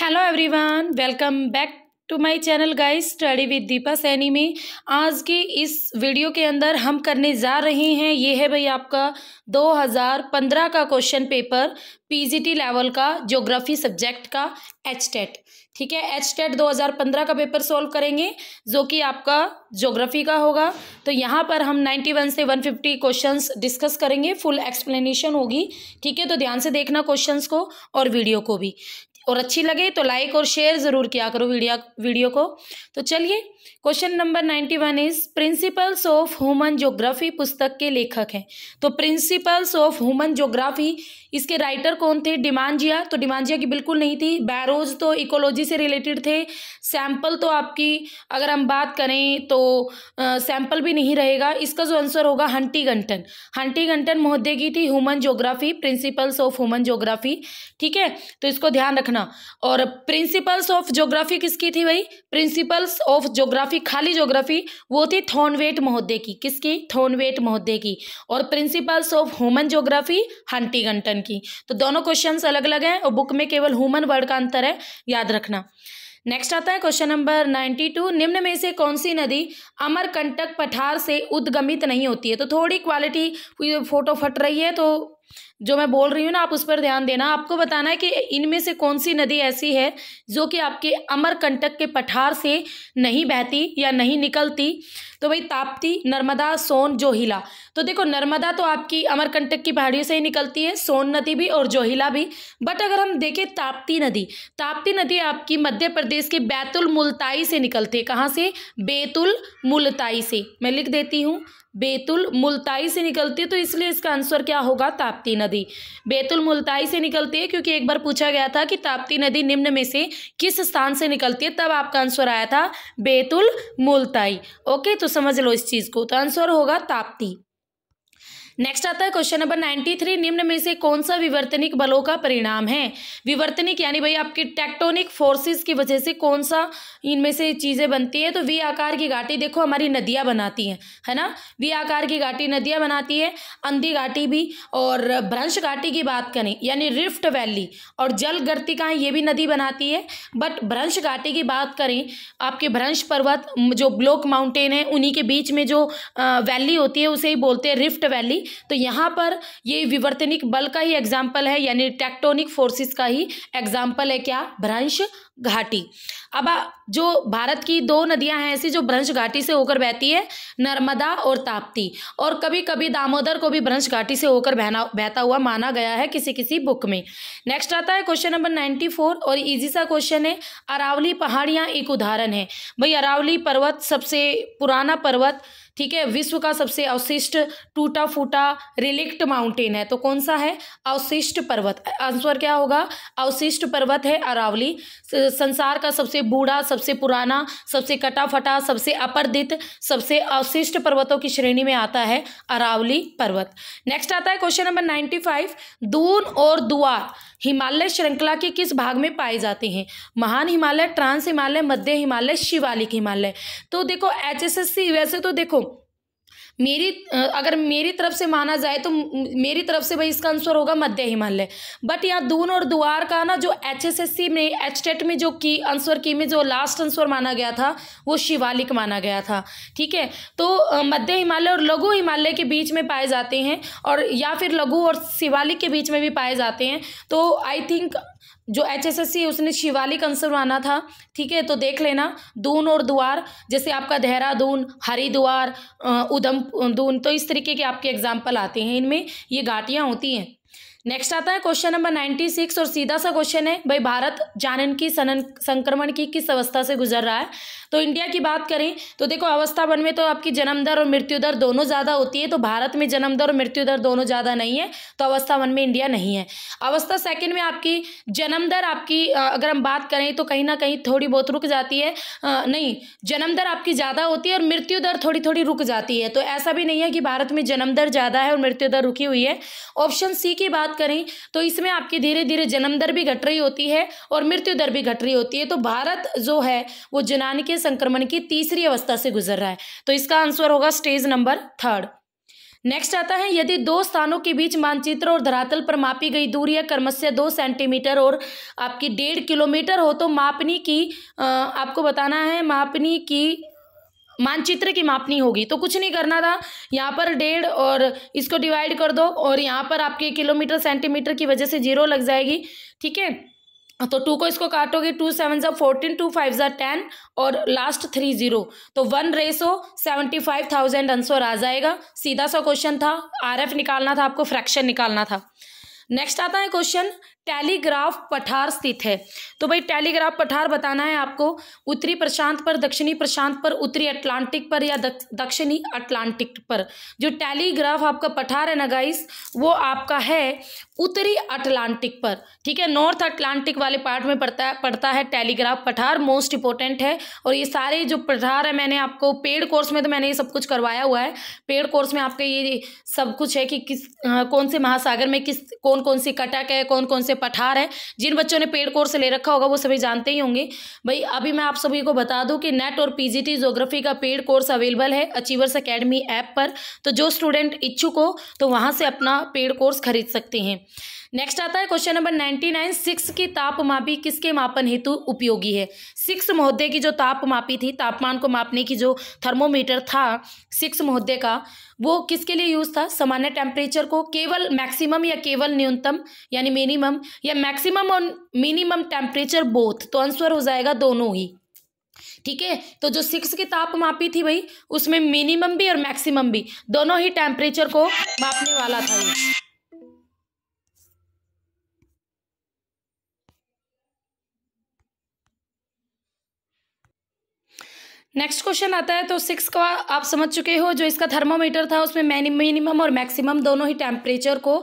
hello everyone welcome back to my channel guys study with Deepa Saini में आज की इस वीडियो के अंदर हम करने जा रहे हैं ये है भाई आपका 2015 का क्वेश्चन पेपर पीजीटी लेवल का ज्योग्राफी सब्जेक्ट का एच टेट e ठीक है एच टेट 2015 का पेपर सॉल्व करेंगे जो कि आपका ज्योग्राफी का होगा तो यहाँ पर हम 91 से 150 क्वेश्चन डिस्कस करेंगे फुल एक्सप्लेनेशन होगी ठीक है तो ध्यान से देखना क्वेश्चंस को और वीडियो को भी और अच्छी लगे तो लाइक और शेयर ज़रूर किया करो वीडियो वीडियो को तो चलिए question number ninety one is principles of human geography पुस्तक के लेखक हैं तो प्रिंसिपल्स ऑफ ह्यूमन ज्योग्राफी इसके राइटर कौन थे डिमांजिया तो डिमांजिया की बिल्कुल नहीं थी बैरोज तो इकोलॉजी से रिलेटेड थे सैंपल तो आपकी अगर हम बात करें तो सैंपल भी नहीं रहेगा इसका जो आंसर होगा हंटी घंटन हंटी घंटन महोदय की थी human geography principles of human geography ठीक है तो इसको ध्यान रखना और प्रिंसिपल्स ऑफ ज्योग्राफी किसकी थी भाई प्रिंसिपल्स ऑफ ज्योग्राफी जोग्राफी खाली जोग्राफी वो थी थॉर्नवेट महोदय की किसकी थॉर्नवेट महोदय की और प्रिंसिपल्स ऑफ ह्यूमन जोग्राफी गंटन की तो दोनों क्वेश्चन अलग अलग हैं और बुक में केवल ह्यूमन वर्ड का अंतर है याद रखना नेक्स्ट आता है क्वेश्चन नंबर नाइन्टी टू निम्न में से कौन सी नदी अमरकंटक पठार से उद्गमित नहीं होती है तो थोड़ी क्वालिटी फोटो फट रही है तो जो मैं बोल रही हूँ ना आप उस पर ध्यान देना आपको बताना है कि इनमें से कौन सी नदी ऐसी है जो कि आपके अमरकंटक के पठार से नहीं बहती या नहीं निकलती तो भाई ताप्ती नर्मदा सोन जोहिला तो देखो नर्मदा तो आपकी अमरकंटक की पहाड़ियों से ही निकलती है सोन नदी भी और जोहिला भी बट अगर हम देखें ताप्ती नदी ताप्ती नदी आपकी मध्य प्रदेश के बैतुल मुलताई से निकलती है कहाँ से बैतुल मुलताई से मैं लिख देती हूँ बेतुल मुल्ताई से निकलती है तो इसलिए इसका आंसर क्या होगा ताप्ती नदी बेतुल मुल्ताई से निकलती है क्योंकि एक बार पूछा गया था कि ताप्ती नदी निम्न में से किस स्थान से निकलती है तब आपका आंसर आया था बेतुल मुल्ताई ओके तो समझ लो इस चीज़ को तो आंसर होगा ताप्ती नेक्स्ट आता है क्वेश्चन नंबर नाइन्टी थ्री निम्न में से कौन सा विवर्तनिक बलों का परिणाम है विवर्तनिक यानी भाई आपकी टेक्टोनिक फोर्सेस की वजह से कौन सा इनमें से चीज़ें बनती हैं तो वी आकार की घाटी देखो हमारी नदियाँ बनाती हैं है ना वी आकार की घाटी नदियाँ बनाती है अंधी घाटी भी और भ्रंश घाटी की बात करें यानी रिफ्ट वैली और जल गर्तिकाएँ ये भी नदी बनाती है बट भ्रंश घाटी की बात करें आपके भ्रंश पर्वत जो ब्लॉक माउंटेन है उन्हीं के बीच में जो वैली होती है उसे ही बोलते हैं रिफ्ट वैली तो यहाँ पर ये विवर्तनिक बल का ही एग्जाम्पल है यानी टेक्टोनिक फोर्सेस का ही एग्जाम्पल है क्या भ्रंश घाटी अब जो भारत की दो नदियां हैं ऐसी जो भ्रंश घाटी से होकर बहती है नर्मदा और ताप्ती और कभी कभी दामोदर को भी भ्रंश घाटी से होकर बहना बहता हुआ माना गया है किसी किसी बुक में नेक्स्ट आता है क्वेश्चन नंबर नाइन्टी फोर और इजी सा क्वेश्चन है अरावली पहाड़ियाँ एक उदाहरण है भाई अरावली पर्वत सबसे पुराना पर्वत ठीक है विश्व का सबसे अवशिष्ट टूटा फूटा रिलिक्ट माउंटेन है तो कौन सा है अवशिष्ट पर्वत आंसर क्या होगा अवशिष्ट पर्वत है अरावली संसार का सबसे बूढ़ा सबसे पुराना सबसे कटाफटा सबसे अपरदित सबसे अवशिष्ट पर्वतों की श्रेणी में आता है अरावली पर्वत नेक्स्ट आता है question number ninety five Doon और दुआ हिमालय श्रृंखला के किस भाग में पाए जाते हैं महान हिमालय ट्रांस हिमालय मध्य हिमालय शिवालिक हिमालय तो देखो एच वैसे तो देखो मेरी अगर मेरी तरफ से माना जाए तो मेरी तरफ से भाई इसका आंसर होगा मध्य हिमालय बट यहाँ दून और द्वार का ना जो एच में एच टेट में जो की आंसर की में जो लास्ट आंसर माना गया था वो शिवालिक माना गया था ठीक है तो मध्य हिमालय और लघु हिमालय के बीच में पाए जाते हैं और या फिर लघु और शिवालिक के बीच में भी पाए जाते हैं तो आई थिंक जो एच एस एस सी है उसने शिवालिक आंसर माना था ठीक है तो देख लेना दून और द्वार जैसे आपका देहरादून हरिद्वार उधम दून तो इस तरीके के आपके एग्जाम्पल आते हैं इनमें ये घाटियाँ होती हैं नेक्स्ट आता है क्वेश्चन नंबर नाइन्टी सिक्स और सीधा सा क्वेश्चन है भाई भारत जानन की सनन संक्रमण की किस अवस्था से गुजर रहा है तो इंडिया की बात करें तो देखो अवस्था वन में तो आपकी जन्म दर और मृत्यु दर दोनों ज़्यादा होती है तो भारत में जन्म दर और मृत्यु दर दोनों ज़्यादा नहीं है तो अवस्था वन में इंडिया नहीं है अवस्था सेकेंड में आपकी जन्म दर आपकी अगर हम बात करें तो कहीं ना कहीं थोड़ी बहुत रुक जाती है नहीं जन्म दर आपकी ज़्यादा होती है और मृत्यु दर थोड़ी थोड़ी रुक जाती है तो ऐसा भी नहीं है कि भारत में जन्म दर ज़्यादा है और मृत्यु दर रुकी हुई है ऑप्शन सी की बात करें तो इसमें आपकी धीरे धीरे जन्म दर भी घट रही होती है और मृत्यु दर भी घट रही होती है तो भारत जो है वो जनान के कोशिकीय संक्रमण की तीसरी अवस्था से गुजर रहा है तो इसका आंसर होगा स्टेज नंबर थर्ड नेक्स्ट आता है यदि दो स्थानों के बीच मानचित्र और धरातल पर मापी गई दूरी या क्रमशः दो सेंटीमीटर और आपकी डेढ़ किलोमीटर हो तो मापनी की आपको बताना है मापनी की मानचित्र की मापनी होगी तो कुछ नहीं करना था यहाँ पर डेढ़ और इसको डिवाइड कर दो और यहाँ पर आपके किलोमीटर सेंटीमीटर की वजह से जीरो लग जाएगी ठीक है तो टू को इसको काटोगे टू सेवन जब फोर्टीन टू फाइव ज़ा टेन और लास्ट थ्री ज़ीरो तो one ratio seventy five thousand answer आ जाएगा सीधा सा क्वेश्चन था आरएफ निकालना था आपको फ्रैक्शन निकालना था नेक्स्ट आता है क्वेश्चन टेलीग्राफ पठार स्थित है तो भाई टेलीग्राफ पठार बताना है आपको उत्तरी प्रशांत पर दक्षिणी प्रशांत पर उत्तरी अटलांटिक पर या दक्षिणी अटलांटिक पर जो टेलीग्राफ आपका पठार है ना गाइस वो आपका है उत्तरी अटलांटिक पर ठीक है नॉर्थ अटलांटिक वाले पार्ट में पड़ता पड़ता है टेलीग्राफ पठार मोस्ट इंपॉर्टेंट है और ये सारे जो पठार है मैंने आपको पेड कोर्स में तो मैंने ये सब कुछ करवाया हुआ है पेड कोर्स में आपके ये सब कुछ है कि किस हाँ, कौन से महासागर में किस कौन कौन सी कटक है कौन कौन से पठार है जिन बच्चों ने पेड कोर्स ले रखा होगा वो सभी जानते ही होंगे भाई अभी मैं आप सभी को बता दूँ कि नेट और पीजीटी ज्योग्राफी का पेड कोर्स अवेलेबल है अचीवर्स अकेडमी ऐप पर तो जो स्टूडेंट इच्छुक हो तो वहाँ से अपना पेड कोर्स खरीद सकते हैं नेक्स्ट आता है question number ninety nine six की तापमापी किसके मापन हेतु उपयोगी है सिक्स महोदय की जो तापमापी थी तापमान को मापने की जो थर्मोमीटर था सिक्स महोदय का वो किसके लिए यूज़ था सामान्य टेम्परेचर को केवल मैक्सिमम या केवल न्यूनतम यानी मिनिमम या मैक्सिमम और मिनिमम टेम्परेचर बोथ तो आंसर हो जाएगा दोनों ही ठीक है तो जो सिक्स की ताप मापी थी भाई उसमें मिनिमम भी और मैक्सिमम भी दोनों ही टेम्परेचर को मापने वाला था ये नेक्स्ट क्वेश्चन आता है तो सिक्स का आप समझ चुके हो जो इसका थर्मोमीटर था उसमें मिनिमम और मैक्सिमम दोनों ही टेम्परेचर को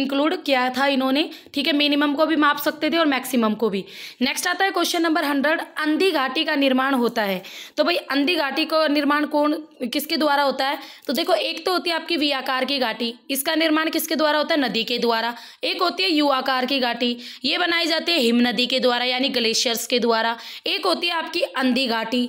इंक्लूड किया था इन्होंने ठीक है मिनिमम को भी माप सकते थे और मैक्सिमम को भी नेक्स्ट आता है क्वेश्चन नंबर हंड्रेड अंधी घाटी का निर्माण होता है तो भाई अंधी घाटी का निर्माण कौन किसके द्वारा होता है तो देखो एक तो होती है आपकी वी आकार की घाटी इसका निर्माण किसके द्वारा होता है नदी के द्वारा एक होती है यू आकार की घाटी ये बनाई जाती है हिम नदी के द्वारा यानी ग्लेशियर्स के द्वारा एक होती है आपकी अंधी घाटी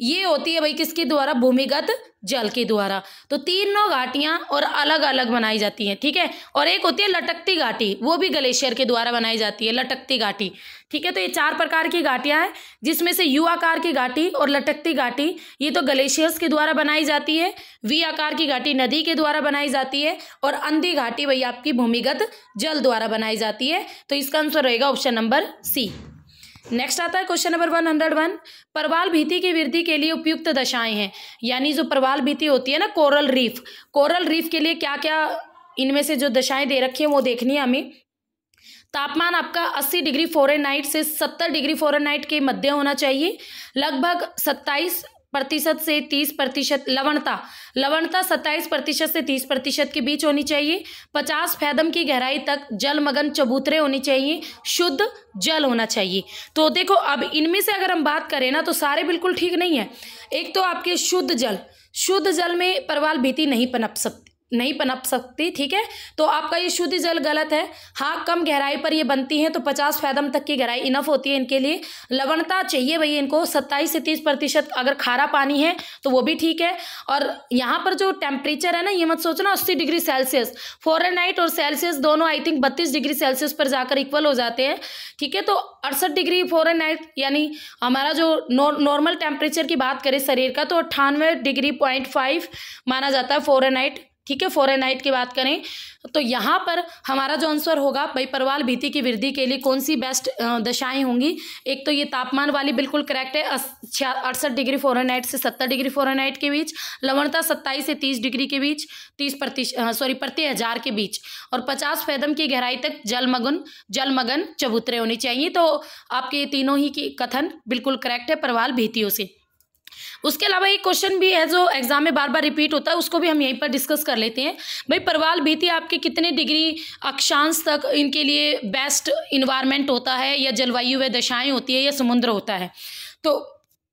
ये होती है भाई किसके द्वारा भूमिगत जल के द्वारा तो तीनों घाटियां और अलग अलग बनाई जाती हैं ठीक है और एक होती है लटकती घाटी वो भी ग्लेशियर के द्वारा बनाई जाती है लटकती घाटी ठीक है तो ये चार प्रकार की घाटियां हैं जिसमें से यू आकार की घाटी और लटकती घाटी ये तो ग्लेशियर्स के द्वारा बनाई जाती है वी आकार की घाटी नदी के द्वारा बनाई जाती है और अंधी घाटी भाई आपकी भूमिगत जल द्वारा बनाई जाती है तो इसका आंसर रहेगा ऑप्शन नंबर सी नेक्स्ट आता है question number one hundred one परवाल भीति की वृद्धि के लिए उपयुक्त दशाएं हैं यानी जो परवाल भीति होती है ना कोरल रीफ कोरल रीफ के लिए क्या क्या इनमें से जो दशाएं दे रखी हैं वो देखनी है हमें तापमान आपका 80 डिग्री फॉरेनहाइट से 70 डिग्री फॉरेनहाइट के मध्य होना चाहिए लगभग सत्ताईस प्रतिशत से तीस प्रतिशत लवणता लवणता सत्ताईस प्रतिशत से तीस प्रतिशत के बीच होनी चाहिए पचास फैदम की गहराई तक जलमग्न चबूतरे होने चाहिए शुद्ध जल होना चाहिए तो देखो अब इनमें से अगर हम बात करें ना तो सारे बिल्कुल ठीक नहीं है एक तो आपके शुद्ध जल शुद्ध जल में परवाल भीति नहीं पनप सकती नहीं पनप सकती ठीक है तो आपका ये शुद्ध जल गलत है हाँ कम गहराई पर ये बनती हैं तो 50 फैदम तक की गहराई इनफ होती है इनके लिए लवणता चाहिए भैया इनको 27 से 30 प्रतिशत अगर खारा पानी है तो वो भी ठीक है और यहाँ पर जो टेम्परेचर है ना ये मत सोचना अस्सी डिग्री सेल्सियस फॉरनाइट और सेल्सियस दोनों आई थिंक बत्तीस डिग्री सेल्सियस पर जाकर इक्वल हो जाते हैं ठीक है तो अड़सठ डिग्री फॉरनाइट यानी हमारा जो नॉर्मल टेम्परेचर की बात करें शरीर का तो अट्ठानवे डिग्री पॉइंट फाइव माना जाता है फॉरनाइट ठीक है फोरेनाइट की बात करें तो यहाँ पर हमारा जो आंसर होगा भाई परवाल भीति की वृद्धि के लिए कौन सी बेस्ट दशाएं होंगी एक तो ये तापमान वाली बिल्कुल करेक्ट है अड़सठ डिग्री फोरेनाइट से सत्तर डिग्री फोरेनाइट के बीच लवणता सत्ताईस से तीस डिग्री के बीच तीस प्रतिशत सॉरी प्रति हजार के बीच और पचास फैदम की गहराई तक जलमगन जलमगन चबूतरे होने चाहिए तो आपके तीनों ही की कथन बिल्कुल करेक्ट है परवाल भीतियों से उसके अलावा एक क्वेश्चन भी है जो एग्जाम में बार बार रिपीट होता है उसको भी हम यहीं पर डिस्कस कर लेते हैं भाई परवाल बीती आपके कितने डिग्री अक्षांश तक इनके लिए बेस्ट इन्वायरमेंट होता है या जलवायु व दशाएं होती है या समुद्र होता है तो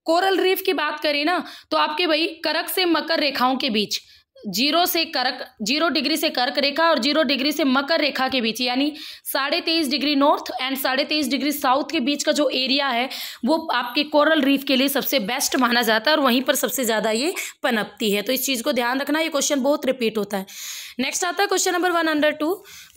कोरल रीफ की बात करें ना तो आपके भाई करक से मकर रेखाओं के बीच जीरो से कर्क जीरो डिग्री से कर्क रेखा और जीरो डिग्री से मकर रेखा के बीच यानी साढ़े तेईस डिग्री नॉर्थ एंड साढ़े तेईस डिग्री साउथ के बीच का जो एरिया है वो आपके कोरल रीफ के लिए सबसे बेस्ट माना जाता है और वहीं पर सबसे ज़्यादा ये पनपती है तो इस चीज़ को ध्यान रखना ये क्वेश्चन बहुत रिपीट होता है नेक्स्ट आता है question number one hundred two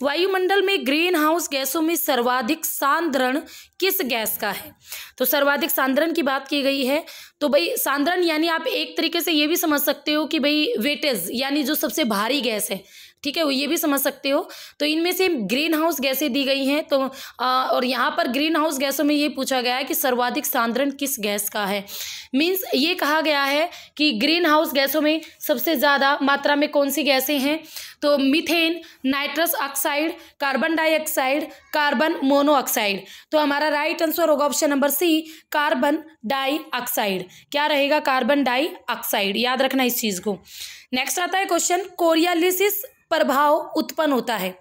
वायुमंडल में ग्रीन हाउस गैसों में सर्वाधिक सांद्रण किस गैस का है तो सर्वाधिक सांद्रण की बात की गई है तो भाई सांद्रण यानी आप एक तरीके से ये भी समझ सकते हो कि भाई वेटेज यानी जो सबसे भारी गैस है ठीक है वो ये भी समझ सकते हो तो इनमें से ग्रीन हाउस गैसें दी गई हैं तो आ, और यहाँ पर ग्रीन हाउस गैसों में ये पूछा गया है कि सर्वाधिक सांद्रण किस गैस का है मीन्स ये कहा गया है कि ग्रीन हाउस गैसों में सबसे ज़्यादा मात्रा में कौन सी गैसें हैं तो methane nitrous oxide carbon dioxide carbon monoxide तो हमारा राइट आंसर होगा option number C carbon dioxide क्या रहेगा कार्बन डाइऑक्साइड याद रखना इस चीज़ को नेक्स्ट आता है क्वेश्चन कोरियालिसिस प्रभाव उत्पन्न होता है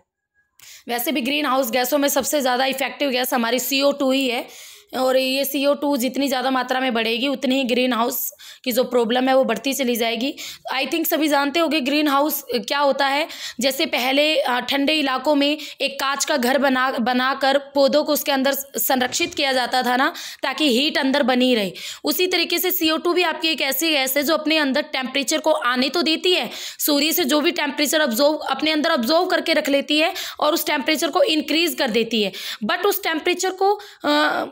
वैसे भी ग्रीन हाउस गैसों में सबसे ज़्यादा इफेक्टिव गैस हमारी सी ही है और ये सी ओ टू जितनी ज़्यादा मात्रा में बढ़ेगी उतनी ही ग्रीन हाउस की जो प्रॉब्लम है वो बढ़ती चली जाएगी आई थिंक सभी जानते होंगे ग्रीन हाउस क्या होता है जैसे पहले ठंडे इलाकों में एक कांच का घर बना बना कर पौधों को उसके अंदर संरक्षित किया जाता था ना ताकि हीट अंदर बनी रहे उसी तरीके से सी ओ टू भी आपकी एक ऐसी गैस है जो अपने अंदर टेम्परेचर को आने तो देती है सूर्य से जो भी टेम्परेचर ऑब्जॉर्व अपने अंदर ऑब्जॉर्व करके रख लेती है और उस टेम्परेचर को इनक्रीज़ कर देती है बट उस टेम्परेचर को आ,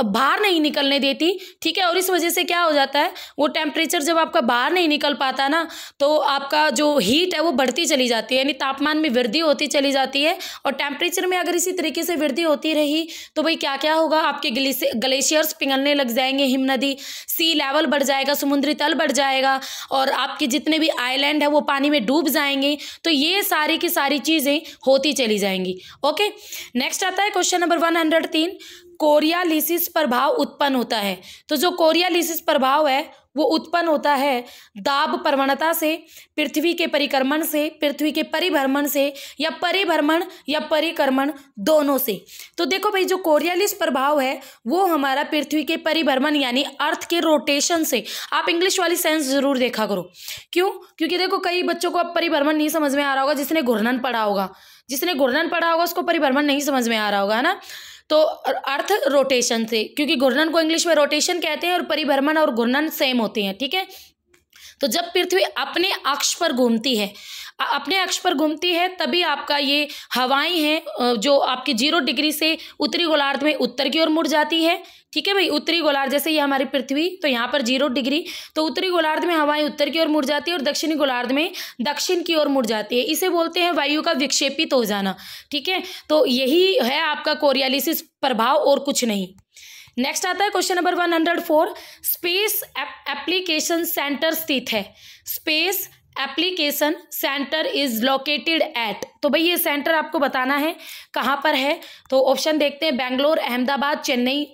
बाहर नहीं निकलने देती ठीक है और इस वजह से क्या हो जाता है वो टेम्परेचर जब आपका बाहर नहीं निकल पाता ना तो आपका जो हीट है वो बढ़ती चली जाती है यानी तापमान में वृद्धि होती चली जाती है और टेम्परेचर में अगर इसी तरीके से वृद्धि होती रही तो भाई क्या क्या होगा आपके ग्लेशियर्स पिघलने लग जाएंगे हिम नदी सी लेवल बढ़ जाएगा समुद्री तल बढ़ जाएगा और आपके जितने भी आईलैंड है वो पानी में डूब जाएंगे तो ये सारी की सारी चीज़ें होती चली जाएंगी ओके नेक्स्ट आता है क्वेश्चन नंबर वन हंड्रेड तीन कोरियालिसिस प्रभाव उत्पन्न होता है तो जो कोरियालिसिस प्रभाव है वो उत्पन्न होता है दाब प्रवणता से पृथ्वी के परिक्रमण से पृथ्वी के परिभ्रमण से या परिभ्रमण या परिक्रमण दोनों से तो देखो भाई जो कोरियालिस प्रभाव है वो हमारा पृथ्वी के परिभ्रमण यानी अर्थ के रोटेशन से आप इंग्लिश वाली सेंस जरूर देखा करो क्यों क्योंकि देखो कई बच्चों को अब परिभ्रमण नहीं समझ में आ रहा होगा जिसने घुर्णन पढ़ा होगा जिसने घुर्णन पढ़ा होगा उसको परिभ्रमण नहीं समझ में आ रहा होगा है ना तो अर्थ रोटेशन से क्योंकि घूर्णन को इंग्लिश में रोटेशन कहते हैं और परिभ्रमण और घूर्णन सेम होते हैं ठीक है तो जब पृथ्वी अपने अक्ष पर घूमती है अपने अक्ष पर घूमती है तभी आपका ये हवाएं हैं जो आपके जीरो डिग्री से उत्तरी गोलार्ध में उत्तर की ओर मुड़ जाती है ठीक है भाई उत्तरी गोलार्ध जैसे ये हमारी पृथ्वी तो यहाँ पर जीरो डिग्री तो उत्तरी गोलार्ध में हवाएं उत्तर की ओर मुड़ जाती है और दक्षिणी गोलार्ध में दक्षिण की ओर मुड़ जाती है इसे बोलते हैं वायु का विक्षेपित हो जाना ठीक है तो यही है आपका कोरियालिसिस प्रभाव और कुछ नहीं नेक्स्ट आता है question number one hundred four space application centre स्थित है space application centre is located at तो भाई ये सेंटर आपको बताना है कहाँ पर है तो ऑप्शन देखते हैं बेंगलोर अहमदाबाद चेन्नई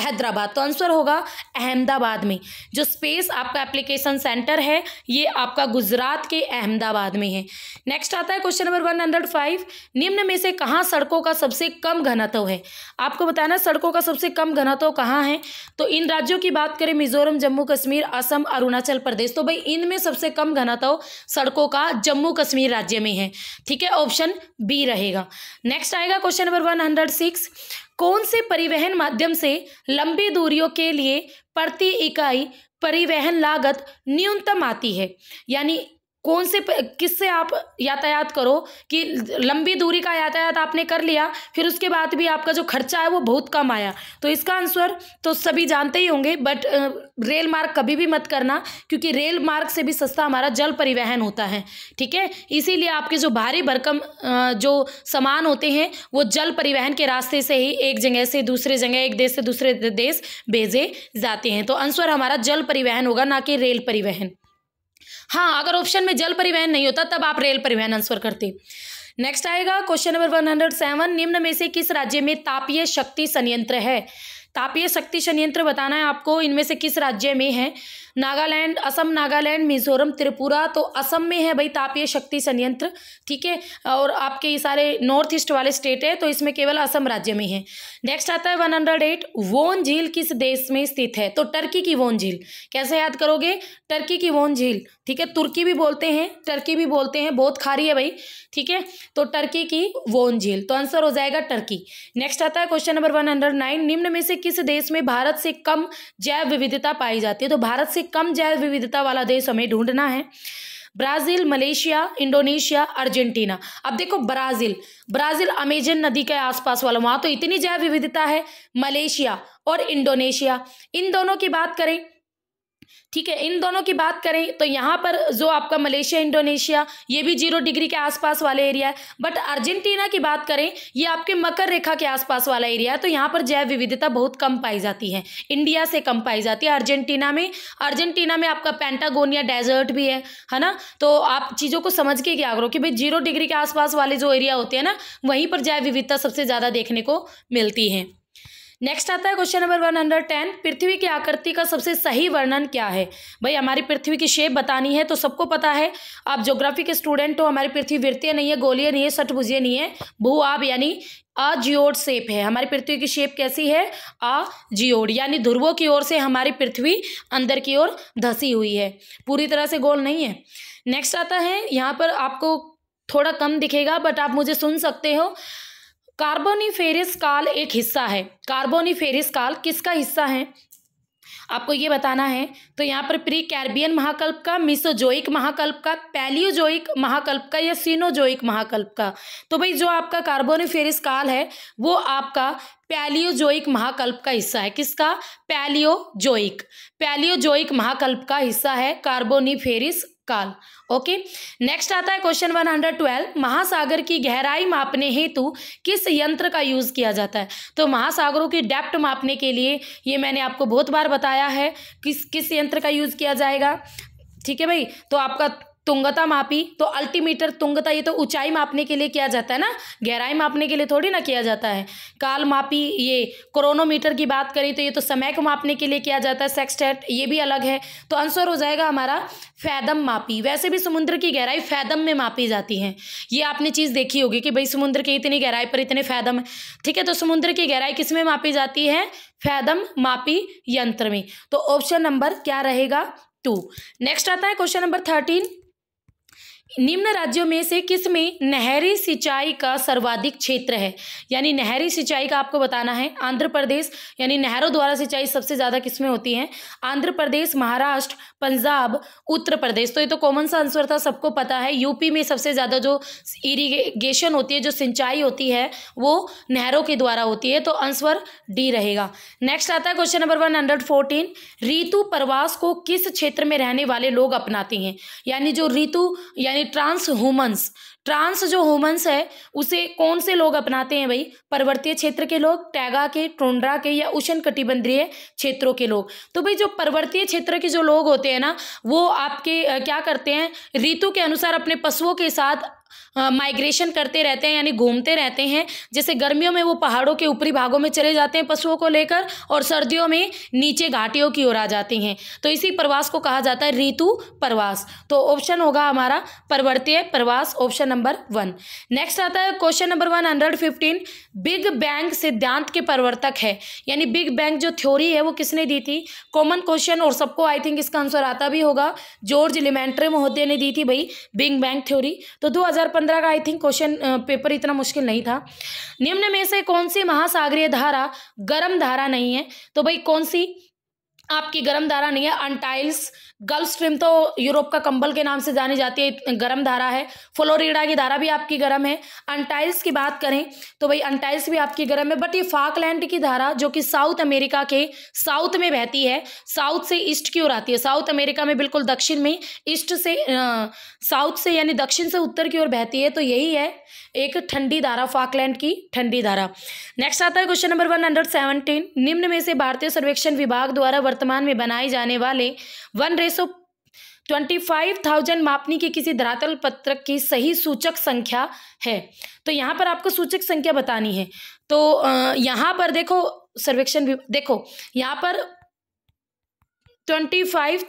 हैदराबाद तो आंसर होगा अहमदाबाद में जो स्पेस आपका एप्लीकेशन सेंटर है ये आपका गुजरात के अहमदाबाद में है नेक्स्ट आता है question number one hundred five निम्न में से कहाँ सड़कों का सबसे कम घनत्व है आपको बताना सड़कों का सबसे कम घनत्व कहाँ है तो इन राज्यों की बात करें मिजोरम जम्मू कश्मीर असम अरुणाचल प्रदेश तो भाई इनमें सबसे कम घनत्व सड़कों का जम्मू कश्मीर राज्य में है ठीक है ऑप्शन बी रहेगा नेक्स्ट आएगा question number one hundred six कौन से परिवहन माध्यम से लंबी दूरियों के लिए प्रति इकाई परिवहन लागत न्यूनतम आती है यानी कौन से किससे आप यातायात करो कि लंबी दूरी का यातायात आपने कर लिया फिर उसके बाद भी आपका जो खर्चा है वो बहुत कम आया तो इसका आंसर तो सभी जानते ही होंगे बट रेल मार्ग कभी भी मत करना क्योंकि रेल मार्ग से भी सस्ता हमारा जल परिवहन होता है ठीक है इसीलिए आपके जो भारी भरकम जो सामान होते हैं वो जल परिवहन के रास्ते से ही एक जगह से दूसरे जगह एक देश से दूसरे देश भेजे जाते हैं तो आंसर हमारा जल परिवहन होगा ना कि रेल परिवहन हाँ अगर ऑप्शन में जल परिवहन नहीं होता तब आप रेल परिवहन आंसर करते नेक्स्ट आएगा question number one hundred seven निम्न में से किस राज्य में तापीय शक्ति संयंत्र है तापीय शक्ति संयंत्र बताना है आपको इनमें से किस राज्य में है नागालैंड असम नागालैंड मिजोरम त्रिपुरा तो असम में है भाई तापीय शक्ति संयंत्र ठीक है और आपके ये सारे नॉर्थ ईस्ट वाले स्टेट है तो इसमें केवल असम राज्य में है नेक्स्ट आता है वन हंड्रेड एट वोन झील किस देश में स्थित है तो टर्की की वोन झील कैसे याद करोगे टर्की की वोन झील ठीक है तुर्की भी बोलते हैं टर्की भी बोलते हैं बहुत खारी है भाई ठीक है तो टर्की की वोन झील तो आंसर हो जाएगा टर्की नेक्स्ट आता है question number one hundred nine निम्न में से किस देश में भारत से कम जैव विविधता पाई जाती है तो भारत से से कम जैव विविधता वाला देश हमें ढूंढना है ब्राज़ील मलेशिया इंडोनेशिया अर्जेंटीना अब देखो ब्राज़ील ब्राज़ील अमेजन नदी के आसपास वाला वहाँ तो इतनी जैव विविधता है मलेशिया और इंडोनेशिया इन दोनों की बात करें ठीक है इन दोनों की बात करें तो यहाँ पर जो आपका मलेशिया इंडोनेशिया ये भी जीरो डिग्री के आसपास वाले एरिया है बट अर्जेंटीना की बात करें ये आपके मकर रेखा के आसपास वाला एरिया है तो यहाँ पर जैव विविधता बहुत कम पाई जाती है इंडिया से कम पाई जाती है अर्जेंटीना में अर्जेंटीना में आपका पेंटागोनिया डेजर्ट भी है है ना तो आप चीज़ों को समझ के क्या करो कि भाई जीरो डिग्री के आसपास वाले जो एरिया होते हैं ना वहीं पर जैव विविधता सबसे ज़्यादा देखने को मिलती है नेक्स्ट आता है question number one hundred ten पृथ्वी की आकृति का सबसे सही वर्णन क्या है भाई हमारी पृथ्वी की शेप बतानी है तो सबको पता है आप ज्योग्राफी के स्टूडेंट हो हमारी पृथ्वी वृत्तीय नहीं है गोलीय नहीं है सठभुजीय नहीं है भू आप यानी अजियोड शेप है हमारी पृथ्वी की शेप कैसी है अजियोड यानी ध्रुवों की ओर से हमारी पृथ्वी अंदर की ओर धसी हुई है पूरी तरह से गोल नहीं है नेक्स्ट आता है यहाँ पर आपको थोड़ा कम दिखेगा बट आप मुझे सुन सकते हो कार्बोनिफेरिस काल एक हिस्सा है कार्बोनिफेरिस काल किसका हिस्सा है आपको ये बताना है तो यहाँ पर प्री कैरबियन महाकल्प का मिसोजोइक महाकल्प का पैलियोजोइक महाकल्प का या सीनोजोइक महाकल्प का तो भाई जो आपका कार्बोनिफेरिस काल है वो आपका पैलियोजोइक महाकल्प का हिस्सा है किसका पैलियोजोइक पैलियोजोइक महाकल्प का हिस्सा है कार्बोनिफेरिस काल ओके नेक्स्ट आता है क्वेश्चन वन हंड्रेड ट्वेल्व महासागर की गहराई मापने हेतु किस यंत्र का यूज़ किया जाता है तो महासागरों की डेप्ट मापने के लिए ये मैंने आपको बहुत बार बताया है किस किस यंत्र का यूज़ किया जाएगा ठीक है भाई तो आपका तुंगता मापी तो अल्टीमीटर तुंगता ये तो ऊंचाई मापने के लिए किया जाता है ना गहराई मापने के लिए थोड़ी ना किया जाता है काल मापी ये क्रोनोमीटर की बात करें तो ये तो समय को मापने के लिए किया जाता है सेक्सटेट ये भी अलग है तो आंसर हो जाएगा हमारा फैदम मापी वैसे भी समुद्र की गहराई फैदम में मापी जाती है ये आपने चीज़ देखी होगी कि भाई समुद्र की इतनी गहराई पर इतने फैदम है ठीक है तो समुद्र की गहराई किस में मापी जाती है फैदम मापी यंत्र में तो ऑप्शन नंबर क्या रहेगा टू नेक्स्ट आता है क्वेश्चन नंबर थर्टीन निम्न राज्यों में से किस में नहरी सिंचाई का सर्वाधिक क्षेत्र है यानी नहरी सिंचाई का आपको बताना है आंध्र प्रदेश यानी नहरों द्वारा सिंचाई सबसे ज़्यादा किस में होती है आंध्र प्रदेश महाराष्ट्र पंजाब उत्तर प्रदेश तो ये तो कॉमन सा आंसर था सबको पता है यूपी में सबसे ज़्यादा जो इरीगेशन होती है जो सिंचाई होती है वो नहरों के द्वारा होती है तो आंसर डी रहेगा नेक्स्ट आता है question number one hundred fourteen ऋतु प्रवास को किस क्षेत्र में रहने वाले लोग अपनाते हैं यानी जो ऋतु यानी ट्रांस ह्यूमंस ट्रांस जो ह्यूमंस है उसे कौन से लोग अपनाते हैं भाई पर्वतीय क्षेत्र के लोग टैगा के टोंड्रा के या उष्ण कटिबंधीय क्षेत्रों के लोग तो भाई जो पर्वतीय क्षेत्र के जो लोग होते हैं ना वो आपके क्या करते हैं ऋतु के अनुसार अपने पशुओं के साथ माइग्रेशन करते रहते हैं यानी घूमते रहते हैं जैसे गर्मियों में वो पहाड़ों के ऊपरी भागों में चले जाते हैं पशुओं को लेकर और सर्दियों में नीचे घाटियों की ओर आ जाते हैं तो इसी प्रवास को कहा जाता है ऋतु प्रवास तो ऑप्शन होगा हमारा पर्वतीय प्रवास ऑप्शन नंबर वन नेक्स्ट आता है question number one hundred fifteen big bang सिद्धांत के प्रवर्तक है यानी बिग बैंग जो थ्योरी है वो किसने दी थी कॉमन क्वेश्चन और सबको आई थिंक इसका आंसर आता भी होगा जॉर्ज लिमेंट्रे महोदय ने दी थी भाई बिग बैंग थ्योरी तो दो 2015 का आई थिंक क्वेश्चन पेपर इतना मुश्किल नहीं था निम्न में से कौन सी महासागरीय धारा गर्म धारा नहीं है तो भाई कौन सी आपकी गर्म धारा नहीं है अंटाइल्स गल्फ स्ट्रीम तो यूरोप का कंबल के नाम से जानी जाती है गर्म धारा है फ्लोरिडा की धारा भी आपकी गर्म है अंटाइल्स की बात करें तो भाई अंटाइल्स भी आपकी गर्म है बट ये फाकलैंड की धारा जो कि साउथ अमेरिका के साउथ में बहती है साउथ से ईस्ट की ओर आती है साउथ अमेरिका में बिल्कुल दक्षिण में ईस्ट से साउथ से यानी दक्षिण से उत्तर की ओर बहती है तो यही है एक ठंडी धारा फाकलैंड की ठंडी धारा नेक्स्ट आता है question number one hundred seventeen निम्न में से भारतीय सर्वेक्षण विभाग द्वारा वर्तमान में बनाए जाने वाले वन 25,000 ट्वेंटी फाइव थाउजेंड मापनी के किसी धरातल पत्रक की सही सूचक संख्या है तो यहाँ पर आपको सूचक संख्या बतानी है तो यहाँ पर देखो सर्वेक्षण देखो यहाँ पर ट्वेंटी फाइव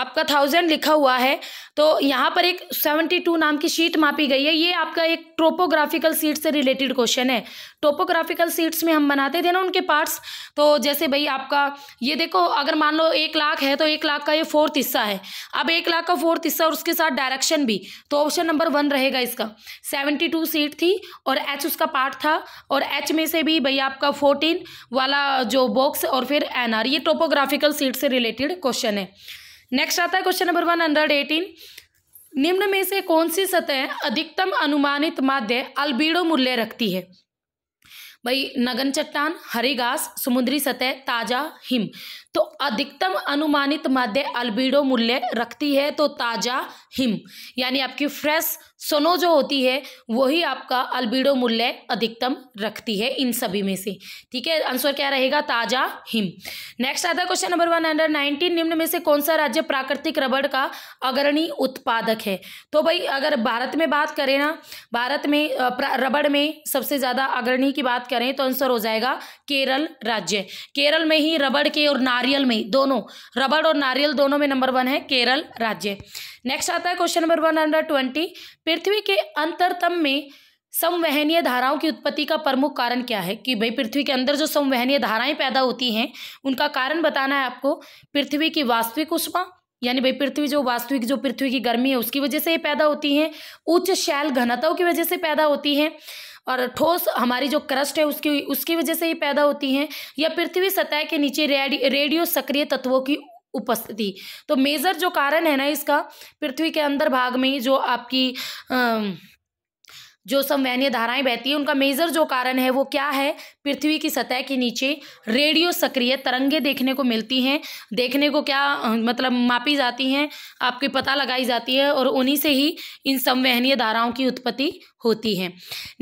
आपका थाउजेंड लिखा हुआ है तो यहाँ पर एक सेवेंटी टू नाम की शीट मापी गई है ये आपका एक टोपोग्राफिकल सीट से रिलेटेड क्वेश्चन है टोपोग्राफिकल सीट्स में हम बनाते थे ना उनके पार्ट्स तो जैसे भाई आपका ये देखो अगर मान लो एक लाख है तो एक लाख का ये फोर्थ हिस्सा है अब एक लाख का फोर्थ हिस्सा और उसके साथ डायरेक्शन भी तो ऑप्शन नंबर वन रहेगा इसका सेवेंटी टू सीट थी और एच उसका पार्ट था और एच में से भी भाई आपका फोर्टीन वाला जो बॉक्स और फिर एन आर ये टोपोग्राफिकल सीट से रिलेटेड क्वेश्चन है नेक्स्ट आता है question number one hundred eighteen निम्न में से कौन सी सतह अधिकतम अनुमानित माध्य अल्बीडो मूल्य रखती है भाई नगन चट्टान हरी घास समुद्री सतह ताजा हिम तो अधिकतम अनुमानित माध्य अल्बीडो मूल्य रखती है तो ताजा हिम यानी आपकी फ्रेश सोनो जो होती है वही आपका अल्बिडो मूल्य अधिकतम रखती है इन सभी में से ठीक है आंसर क्या रहेगा ताजा हिम नेक्स्ट आता है question number one hundred nineteen निम्न में से कौन सा राज्य प्राकृतिक रबड़ का अग्रणी उत्पादक है तो भाई अगर भारत में बात करें ना भारत में रबड़ में सबसे ज़्यादा अग्रणी की बात करें तो आंसर हो जाएगा केरल राज्य केरल में ही रबड़ के और नारियल में दोनों रबड़ और नारियल दोनों में नंबर वन है केरल राज्य नेक्स्ट आता है question number one hundred twenty पृथ्वी के अंतरतम में संवहनीय धाराओं की उत्पत्ति का प्रमुख कारण क्या है कि भाई पृथ्वी के अंदर जो संवहनीय धाराएं पैदा होती हैं उनका कारण बताना है आपको पृथ्वी की वास्तविक उष्मा यानी भाई पृथ्वी जो वास्तविक जो पृथ्वी की गर्मी है उसकी वजह से ये पैदा होती है उच्च शैल घनताओं की वजह से पैदा होती है और ठोस हमारी जो क्रस्ट है उसकी उसकी वजह से ही पैदा होती हैं या पृथ्वी सतह के नीचे रेडियो सक्रिय तत्वों की उपस्थिति तो मेजर जो कारण है ना इसका पृथ्वी के अंदर भाग में ही जो आपकी जो संवैन्य धाराएं बहती है उनका मेजर जो कारण है वो क्या है पृथ्वी की सतह के नीचे रेडियो सक्रिय तरंगे देखने को मिलती हैं देखने को क्या मतलब मापी जाती हैं आपके पता लगाई जाती है और उन्हीं से ही इन संवहनीय धाराओं की उत्पत्ति होती है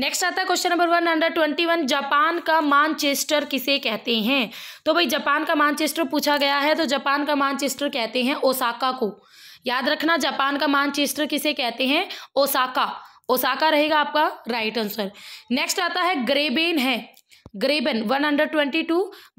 नेक्स्ट आता है question number one hundred twenty one Japan का मानचेस्टर किसे कहते हैं तो भाई जापान का मानचेस्टर पूछा गया है तो जापान का मानचेस्टर कहते हैं ओसाका को याद रखना जापान का मानचेस्टर किसे कहते हैं ओसाका ओसाका रहेगा आपका राइट आंसर नेक्स्ट आता है ग्रेबेन है graben one hundred twenty two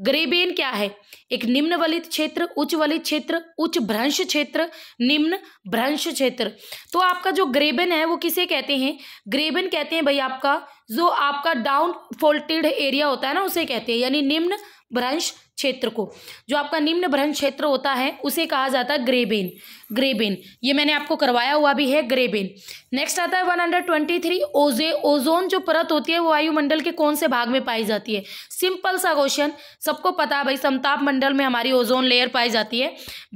graben क्या है एक निम्न वलित क्षेत्र उच्च वलित क्षेत्र उच्च भ्रंश क्षेत्र निम्न भ्रंश क्षेत्र तो आपका जो ग्रेबेन है वो किसे कहते हैं ग्रेबेन कहते हैं भाई आपका जो आपका डाउन फोल्टेड एरिया होता है ना उसे कहते हैं यानी निम्न भ्रंश क्षेत्र को जो आपका निम्न भ्रंश क्षेत्र होता है उसे कहा जाता है ग्रेबेन ग्रेबेन ये मैंने आपको करवाया हुआ भी है ग्रेबेन नेक्स्ट आता है वन हंड्रेड ट्वेंटी थ्री ओजे ओजोन जो परत होती है वो वायुमंडल के कौन से भाग में पाई जाती है सिंपल सा क्वेश्चन सबको पता है भाई समताप मंडल में हमारी ओजोन लेयर पाई जाती है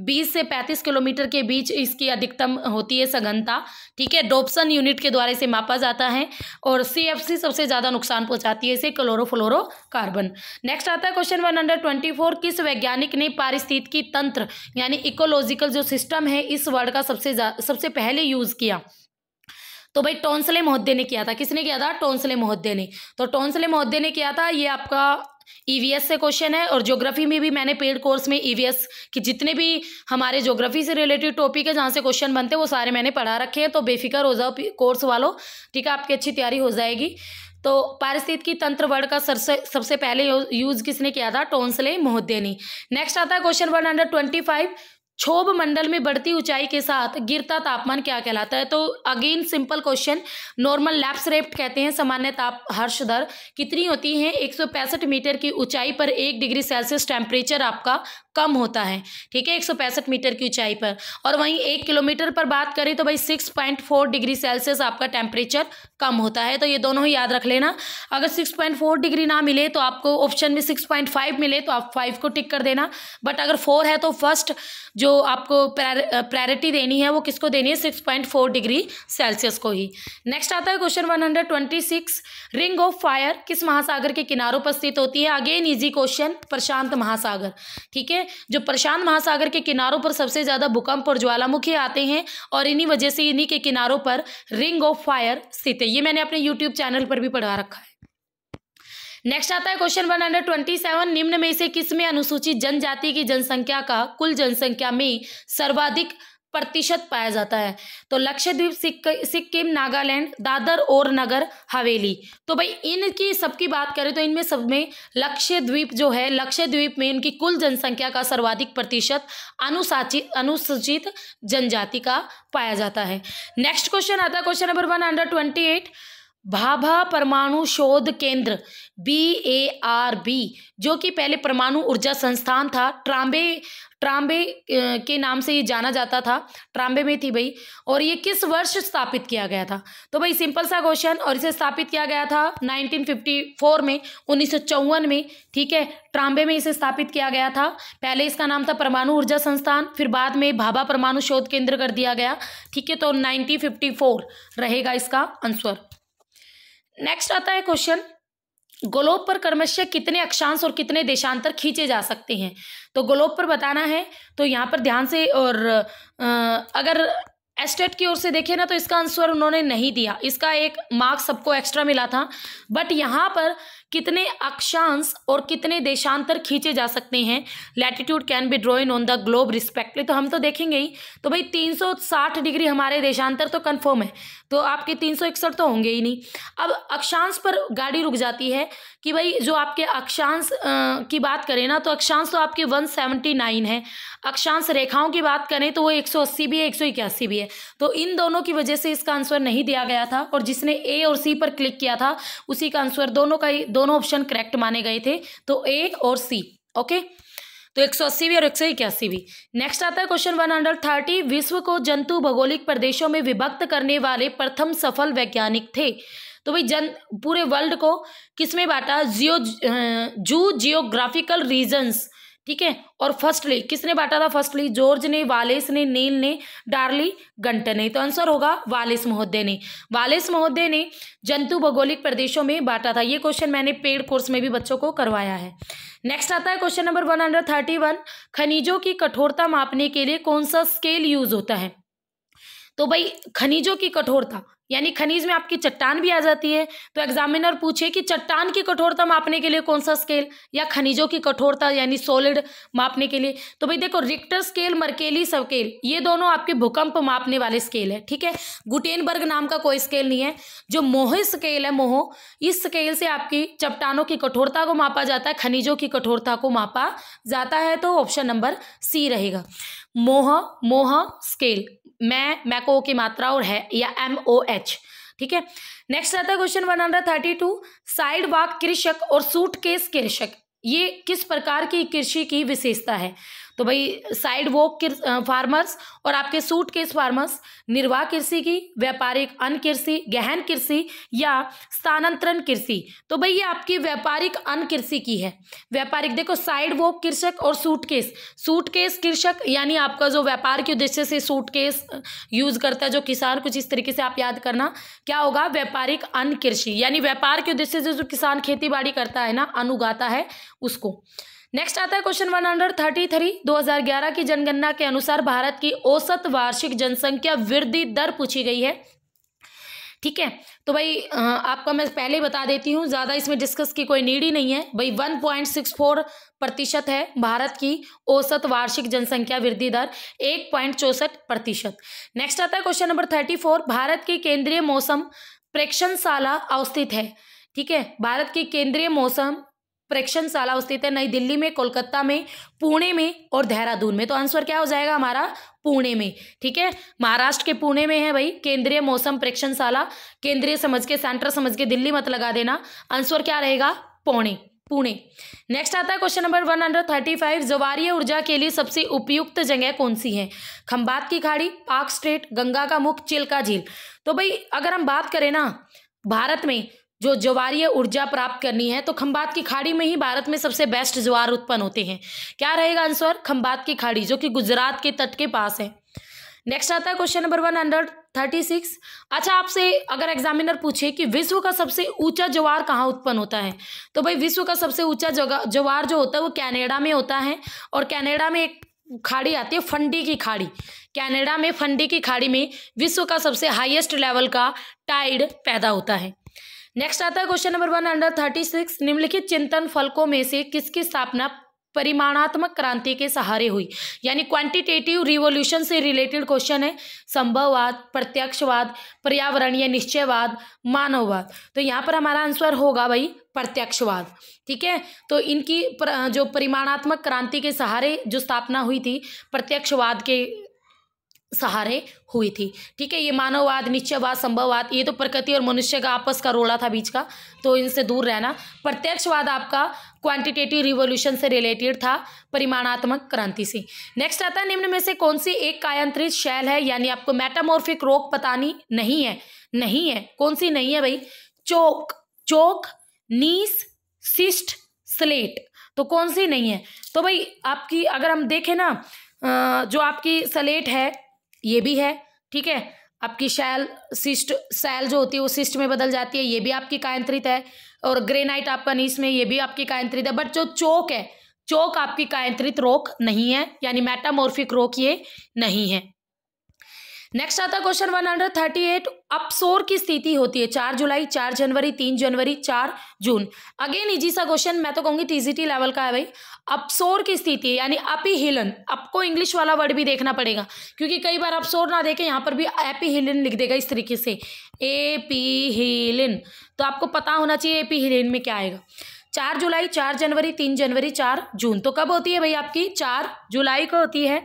बीस से पैंतीस किलोमीटर के बीच इसकी अधिकतम होती है सघनता ठीक है डोप्सन यूनिट के द्वारा इसे मापा जाता है और सी सबसे ज़्यादा नुकसान पहुंचाती है इसे क्लोरोफ्लोरो कार्बन नेक्स्ट आता है क्वेश्चन 1124 किस वैज्ञानिक ने पारिस्थितिकी तंत्र यानी इकोलॉजिकल जो सिस्टम है इस वर्ड का सबसे सबसे पहले यूज किया तो भाई टोंसले महोदय ने किया था किसने किया था टोंसले महोदय ने तो टोंसले महोदय ने किया था ये आपका ईवीएस e से क्वेश्चन है और ज्योग्राफी में भी मैंने पेड कोर्स में ईवीएस e की जितने भी हमारे ज्योग्राफी से रिलेटेड टॉपिक है जहाँ से क्वेश्चन बनते हैं वो सारे मैंने पढ़ा रखे हैं तो बेफिक्र हो जाओ कोर्स वालों ठीक है आपकी अच्छी तैयारी हो जाएगी तो पारिस्थितिकी तंत्र वर्ड का सबसे सबसे पहले यूज किसने किया था टोन्सले मोहद्दे ने नेक्स्ट आता है question one hundred twenty five क्षोभ मंडल में बढ़ती ऊंचाई के साथ गिरता तापमान क्या कहलाता है तो again simple question normal lapse rate कहते हैं सामान्य ताप हर्ष दर कितनी होती है एक मीटर की ऊंचाई पर एक डिग्री सेल्सियस टेम्परेचर आपका कम होता है ठीक है एक मीटर की ऊंचाई पर और वहीं एक किलोमीटर पर बात करें तो भाई six point four degree Celsius आपका टेम्परेचर कम होता है तो ये दोनों ही याद रख लेना अगर सिक्स पॉइंट फोर डिग्री ना मिले तो आपको ऑप्शन में सिक्स पॉइंट फाइव मिले तो आप फाइव को टिक कर देना बट अगर फोर है तो फर्स्ट जो जो आपको प्रायोरिटी देनी है वो किसको देनी है six point four degree Celsius को ही नेक्स्ट आता है question one hundred twenty six ring of fire किस महासागर के किनारों पर स्थित होती है अगेन इजी क्वेश्चन प्रशांत महासागर ठीक है जो प्रशांत महासागर के किनारों पर सबसे ज़्यादा भूकंप और ज्वालामुखी आते हैं और इन्हीं वजह से इन्हीं के किनारों पर रिंग ऑफ फायर स्थित है ये मैंने अपने यूट्यूब चैनल पर भी पढ़ा रखा है नेक्स्ट आता है question one hundred twenty seven निम्न में से किस में अनुसूचित जनजाति की जनसंख्या का कुल जनसंख्या में सर्वाधिक प्रतिशत पाया जाता है तो लक्षद्वीप सिक्किम नागालैंड दादर और नगर हवेली तो भाई इनकी सबकी बात करें तो इनमें सब में लक्षद्वीप जो है लक्षद्वीप में इनकी कुल जनसंख्या का सर्वाधिक प्रतिशत अनुसाचित अनुसूचित जनजाति का पाया जाता है नेक्स्ट क्वेश्चन आता है question number one hundred twenty eight Bhabha परमाणु शोध केंद्र बी ए आर बी जो कि पहले परमाणु ऊर्जा संस्थान था ट्राम्बे ट्राम्बे के नाम से ये जाना जाता था ट्राम्बे में थी भाई और ये किस वर्ष स्थापित किया गया था तो भाई सिंपल सा क्वेश्चन और इसे स्थापित किया गया था 1954 में उन्नीस में ठीक है ट्राम्बे में इसे स्थापित किया गया था पहले इसका नाम था परमाणु ऊर्जा संस्थान फिर बाद में भाभा परमाणु शोध केंद्र कर दिया गया ठीक है तो नाइनटीन रहेगा इसका आंसर नेक्स्ट आता है क्वेश्चन गोलोब पर कर्मश्य कितने अक्षांश और कितने देशांतर खींचे जा सकते हैं तो गोलोब पर बताना है तो यहाँ पर ध्यान से और अगर एस्टेट की ओर से देखें ना तो इसका आंसर उन्होंने नहीं दिया इसका एक मार्क्स सबको एक्स्ट्रा मिला था बट यहाँ पर कितने अक्षांश और कितने देशांतर खींचे जा सकते हैं latitude can be drawn on the globe respectively तो हम तो देखेंगे ही तो भाई 360 डिग्री हमारे देशांतर तो कन्फर्म है तो आपके तीन तो होंगे ही नहीं अब अक्षांश पर गाड़ी रुक जाती है कि भाई जो आपके अक्षांश की बात करें ना तो अक्षांश तो आपके वन है अक्षांश रेखाओं की बात करें तो वो एक भी है एक भी है तो इन दोनों की वजह से इसका आंसर नहीं दिया गया था और जिसने ए और सी पर क्लिक किया था उसी का आंसर दोनों का ही दो दोनों ऑप्शन करेक्ट माने गए थे तो ए और सी ओके तो एक सौ अस्सी भी और एक सौ इक्यासी भी नेक्स्ट आता है क्वेश्चन वन हंड्रेड थर्टी विश्व को जंतु भौगोलिक प्रदेशों में विभक्त करने वाले प्रथम सफल वैज्ञानिक थे तो भाई जन पूरे वर्ल्ड को किसमें बांटा जियो जू जियोग्राफिकल रीजन्स जियो ठीक है और फर्स्टली किसने बांटा था फर्स्टली ली जॉर्ज ने वालेस ने नील ने डार्ली गंटन ने तो आंसर होगा वालेस महोदय ने वालेस महोदय ने जंतु भौगोलिक प्रदेशों में बांटा था ये क्वेश्चन मैंने पेड कोर्स में भी बच्चों को करवाया है नेक्स्ट आता है question number one hundred thirty one खनिजों की कठोरता मापने के लिए कौन सा स्केल यूज होता है तो भाई खनिजों की कठोरता यानी खनिज में आपकी चट्टान भी आ जाती है तो एग्जामिनर पूछे कि चट्टान की कठोरता मापने के लिए कौन सा स्केल या खनिजों की कठोरता यानी सॉलिड मापने के लिए तो भाई देखो रिक्टर स्केल मर्केली स्केल ये दोनों आपके भूकंप मापने वाले स्केल है ठीक है गुटेनबर्ग नाम का कोई स्केल नहीं है जो मोह स्केल है मोह इस स्केल से आपकी चट्टानों की कठोरता को मापा जाता है खनिजों की कठोरता को मापा जाता है तो ऑप्शन नंबर सी रहेगा मोह मोह स्केल मैं मैको की मात्रा और है या एम ओ एच ठीक है नेक्स्ट आता है question one hundred thirty two साइड वाक कृषक और सूट केस कृषक ये किस प्रकार की कृषि की विशेषता है तो भाई साइड वोक फार्मर्स और आपके सूट केस फार्मर्स निर्वाह कृषि की व्यापारिक अन कृषि गहन कृषि या स्थानांतरण कृषि तो भाई ये आपकी व्यापारिक अन्न कृषि की है व्यापारिक देखो साइड वॉक कृषक और सूट केस सूट केस कृषक यानी आपका जो व्यापार के उद्देश्य से सूट केस यूज करता है जो किसान कुछ इस तरीके से आप याद करना क्या होगा व्यापारिक अन कृषि यानी व्यापार के उद्देश्य से जो किसान खेती बाड़ी करता है ना अनुगाता उगाता है उसको नेक्स्ट आता है क्वेश्चन हजार ग्यारह की जनगणना के अनुसार भारत की औसत वार्षिक जनसंख्या वृद्धि दर पूछी गई है ठीक है तो भाई आपका मैं पहले ही बता देती हूँ ज़्यादा इसमें डिस्कस की कोई नीड ही नहीं है भाई फोर प्रतिशत है भारत की औसत वार्षिक जनसंख्या वृद्धि दर एक पॉइंट चौसठ प्रतिशत नेक्स्ट आता है question number thirty four Bharat की केंद्रीय मौसम प्रेक्षणशाला अवस्थित है ठीक है भारत की केंद्रीय मौसम प्रेक्षणशाला स्थित है नई दिल्ली में कोलकाता में पुणे में और देहरादून में तो आंसर क्या हो जाएगा हमारा पुणे में ठीक है महाराष्ट्र के पुणे में है भाई केंद्रीय मौसम प्रेक्षणशाला केंद्रीय समझ के सेंटर समझ के दिल्ली मत लगा देना आंसर क्या रहेगा पौणे पुणे नेक्स्ट आता है question number one hundred thirty five जवारीय ऊर्जा के लिए सबसे उपयुक्त जगह कौन सी है खम्बात की खाड़ी पाक स्ट्रेट गंगा का मुख चिल्का झील तो भाई अगर हम बात करें ना भारत में जो ज्वारीय ऊर्जा प्राप्त करनी है तो खंबात की खाड़ी में ही भारत में सबसे बेस्ट ज्वार उत्पन्न होते हैं क्या रहेगा आंसर खंबात की खाड़ी जो कि गुजरात के तट के पास है नेक्स्ट आता है question number one hundred thirty six अच्छा आपसे अगर एग्जामिनर पूछे कि विश्व का सबसे ऊंचा ज्वार कहाँ उत्पन्न होता है तो भाई विश्व का सबसे ऊंचा ज्वार जो होता है वो कैनेडा में होता है और कैनेडा में एक खाड़ी आती है फंडी की खाड़ी कैनेडा में फंडी की खाड़ी में विश्व का सबसे हाईएस्ट लेवल का टाइड पैदा होता है नेक्स्ट आता है question number one hundred thirty six निम्नलिखित चिंतन फलकों में से किसकी स्थापना परिमाणात्मक क्रांति के सहारे हुई यानी क्वांटिटेटिव रिवोल्यूशन से रिलेटेड क्वेश्चन है संभववाद प्रत्यक्षवाद पर्यावरणीय निश्चयवाद मानववाद तो यहाँ पर हमारा आंसर होगा भाई प्रत्यक्षवाद ठीक है तो इनकी जो परिमाणात्मक क्रांति के सहारे जो स्थापना हुई थी प्रत्यक्षवाद के सहारे हुई थी ठीक है ये मानववाद निश्चयवाद संभववाद ये तो प्रकृति और मनुष्य का आपस का रोड़ा था बीच का तो इनसे दूर रहना प्रत्यक्षवाद आपका क्वांटिटेटिव रिवोल्यूशन से रिलेटेड था परिमाणात्मक क्रांति से नेक्स्ट आता है निम्न में से कौन सी एक कायांत्रित शैल है यानी आपको मेटामोर्फिक रोग पता नहीं है नहीं है कौन सी नहीं है भाई चोक चोक नीस सिस्ट स्लेट तो कौन सी नहीं है तो भाई आपकी अगर हम देखें ना जो आपकी स्लेट है ये भी है ठीक है आपकी शैल सिस्ट सैल जो होती है वो सिस्ट में बदल जाती है ये भी आपकी कायंत्रित है और ग्रेनाइट आपका नीस में ये भी आपकी कायंत्रित है बट जो चोक है चोक आपकी कायंत्रित रोग नहीं है यानी मेटामोर्फिक रोग ये नहीं है नेक्स्ट आता क्वेश्चन एट अपसोर की स्थिति होती है चार जुलाई चार जनवरी तीन जनवरी चार जून अगेन इजी सा क्वेश्चन मैं तो कहूंगी टीजीटी लेवल का है भाई अपसोर की स्थिति यानी हिलन आपको इंग्लिश वाला वर्ड भी देखना पड़ेगा क्योंकि कई बार अपसोर ना देखें यहाँ पर भी एपी हिलन लिख देगा इस तरीके से हिलिन तो आपको पता होना चाहिए एपी हिलिन में क्या आएगा चार जुलाई चार जनवरी तीन जनवरी चार जून तो कब होती है भाई आपकी चार जुलाई को होती है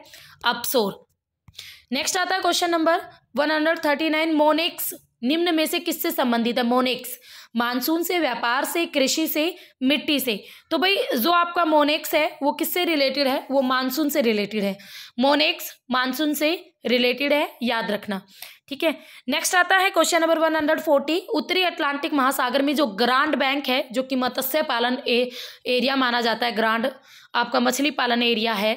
अपसोर नेक्स्ट आता है question number one hundred thirty nine मोनिक्स निम्न में से किससे संबंधित है मोनिक्स मानसून से व्यापार से कृषि से मिट्टी से तो भाई जो आपका मोनेक्स है वो किससे रिलेटेड है वो मानसून से रिलेटेड है मोनेक्स मानसून से रिलेटेड है याद रखना ठीक है नेक्स्ट आता है question number one hundred forty उत्तरी अटलांटिक महासागर में जो ग्रांड बैंक है जो कि मत्स्य पालन ए, एरिया माना जाता है ग्रांड आपका मछली पालन एरिया है